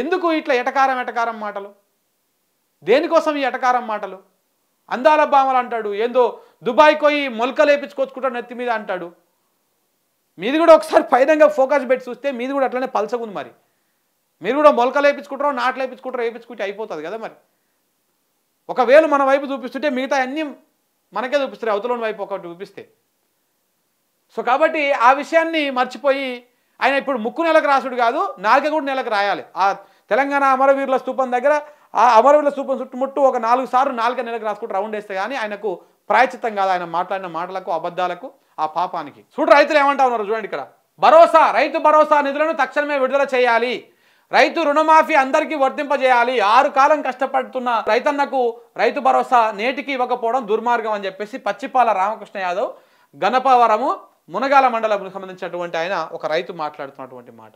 ఎందుకు ఇట్లా ఎటకారం ఎటకారం మాటలు దేనికోసం ఈ ఎటకారం మాటలు అందాల భామలు అంటాడు ఏందో దుబాయ్ పోయి మొలకలేపించుకొచ్చుకుంటాడు నెత్తి మీద అంటాడు మీది కూడా ఒకసారి పైదంగా ఫోకస్ పెట్టి చూస్తే మీది కూడా అట్లనే పలసగుంది మరి మీరు కూడా మొలక లేపించుకుంటారో నాట్లు వేయించుకుంటారో వేయించుకుంటే అయిపోతుంది కదా మరి ఒకవేళ మన వైపు చూపిస్తుంటే మిగతా అన్నీ మనకే చూపిస్తారు అవతలని వైపు ఒకటి చూపిస్తే సో కాబట్టి ఆ విషయాన్ని మర్చిపోయి ఆయన ఇప్పుడు ముక్కు నెలకు రాసుడు కాదు నాలుగే కూడా నెలకు రాయాలి ఆ తెలంగాణ అమరవీరుల స్థూపం దగ్గర ఆ అమరవీరుల స్థూపం చుట్టుముట్టు ఒక నాలుగు సార్లు నాలుగే నెలకు రాసుకుంటూ రౌండ్ వేస్తే కానీ ఆయనకు ప్రాయచితం కాదు ఆయన మాట్లాడిన మాటలకు అబద్ధాలకు ఆ పాపానికి చూడు రైతులు ఏమంటా ఉన్నారు చూడండి ఇక్కడ భరోసా రైతు భరోసా నిధులను తక్షణమే విడుదల చేయాలి రైతు రుణమాఫీ అందరికీ వర్తింపజేయాలి ఆరు కాలం కష్టపడుతున్న రైతన్నకు రైతు భరోసా నేటికి ఇవ్వకపోవడం దుర్మార్గం అని చెప్పేసి పచ్చిపాల రామకృష్ణ యాదవ్ గణపవరము మునగాల మండలం సంబంధించినటువంటి ఆయన ఒక రైతు మాట్లాడుతున్నటువంటి మాట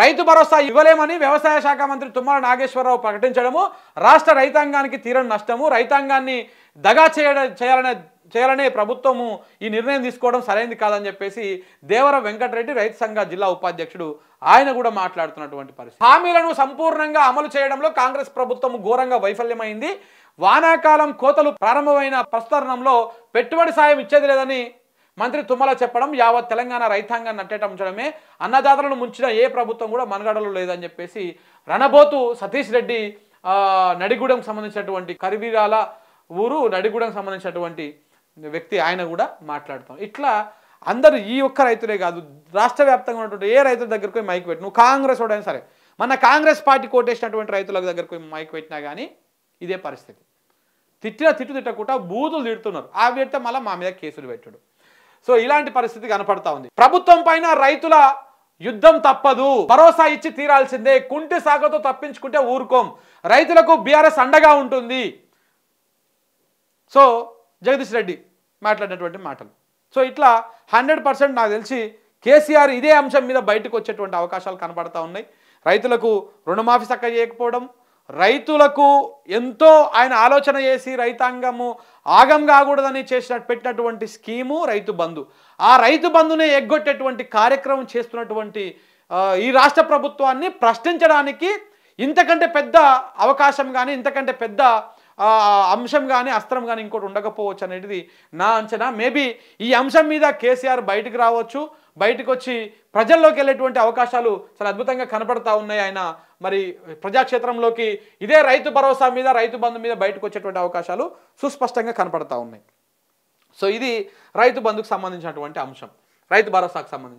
రైతు భరోసా ఇవ్వలేమని వ్యవసాయ శాఖ మంత్రి తుమ్మల నాగేశ్వరరావు ప్రకటించడము రాష్ట్ర రైతాంగానికి తీరని నష్టము రైతాంగాన్ని దగా చేయ చేయాలనే చేయాలనే ప్రభుత్వము ఈ నిర్ణయం తీసుకోవడం సరైనది కాదని చెప్పేసి దేవర వెంకటరెడ్డి రైతు సంఘ జిల్లా ఉపాధ్యక్షుడు ఆయన కూడా మాట్లాడుతున్నటువంటి పరిస్థితి హామీలను సంపూర్ణంగా అమలు చేయడంలో కాంగ్రెస్ ప్రభుత్వం ఘోరంగా వైఫల్యమైంది వానాకాలం కోతలు ప్రారంభమైన ప్రస్తరణంలో పెట్టుబడి సాయం ఇచ్చేది లేదని మంత్రి తుమ్మల చెప్పడం యావత్ తెలంగాణ రైతాంగాన్ని అట్టేట ఉంచడమే అన్నదాతలను ముంచిన ఏ ప్రభుత్వం కూడా మనగడలో లేదని చెప్పేసి రణబోతు సతీష్ రెడ్డి నడిగూడెం సంబంధించినటువంటి కరివీరాల ఊరు నడిగూడెం సంబంధించినటువంటి వ్యక్తి ఆయన కూడా మాట్లాడతాం ఇట్లా అందరూ ఈ ఒక్క రైతులే కాదు రాష్ట్ర వ్యాప్తంగా ఉన్నటువంటి ఏ రైతుల దగ్గరకు మైక్ పెట్టు నువ్వు కాంగ్రెస్ వాడైనా సరే మన కాంగ్రెస్ పార్టీ కోటేసినటువంటి రైతుల దగ్గరకు మైక్ పెట్టినా కానీ ఇదే పరిస్థితి తిట్టిన తిట్టు తిట్టకుండా బూతులు తిడుతున్నారు ఆ వ్యక్తి మళ్ళీ మా మీద కేసులు పెట్టాడు సో ఇలాంటి పరిస్థితి కనపడతా ఉంది ప్రభుత్వం పైన రైతుల యుద్ధం తప్పదు భరోసా ఇచ్చి తీరాల్సిందే కుంటి సాగుతో తప్పించుకుంటే ఊరుకోం రైతులకు బీఆర్ఎస్ అండగా ఉంటుంది సో జగదీష్ రెడ్డి మాట్లాడినటువంటి మాటలు సో ఇట్లా హండ్రెడ్ పర్సెంట్ నాకు తెలిసి కేసీఆర్ ఇదే అంశం మీద బయటకు వచ్చేటువంటి అవకాశాలు కనబడతా ఉన్నాయి రైతులకు రుణమాఫీ చక్క చేయకపోవడం రైతులకు ఎంతో ఆయన ఆలోచన చేసి రైతాంగము ఆగం కాకూడదని చేసిన పెట్టినటువంటి స్కీము రైతు బంధు ఆ రైతు బంధునే ఎగ్గొట్టేటువంటి కార్యక్రమం చేస్తున్నటువంటి ఈ రాష్ట్ర ప్రభుత్వాన్ని ప్రశ్నించడానికి ఇంతకంటే పెద్ద అవకాశం కానీ ఇంతకంటే పెద్ద అంశం కానీ అస్త్రం కానీ ఇంకోటి ఉండకపోవచ్చు అనేది నా అంచనా మేబీ ఈ అంశం మీద కేసీఆర్ బయటకు రావచ్చు బయటకు వచ్చి ప్రజల్లోకి వెళ్ళేటువంటి అవకాశాలు చాలా అద్భుతంగా కనపడతా ఉన్నాయి ఆయన మరి ప్రజాక్షేత్రంలోకి ఇదే రైతు భరోసా మీద రైతు బంధు మీద బయటకు వచ్చేటువంటి అవకాశాలు సుస్పష్టంగా కనపడతా ఉన్నాయి సో ఇది రైతు బంధుకు సంబంధించినటువంటి అంశం రైతు భరోసాకు సంబంధించి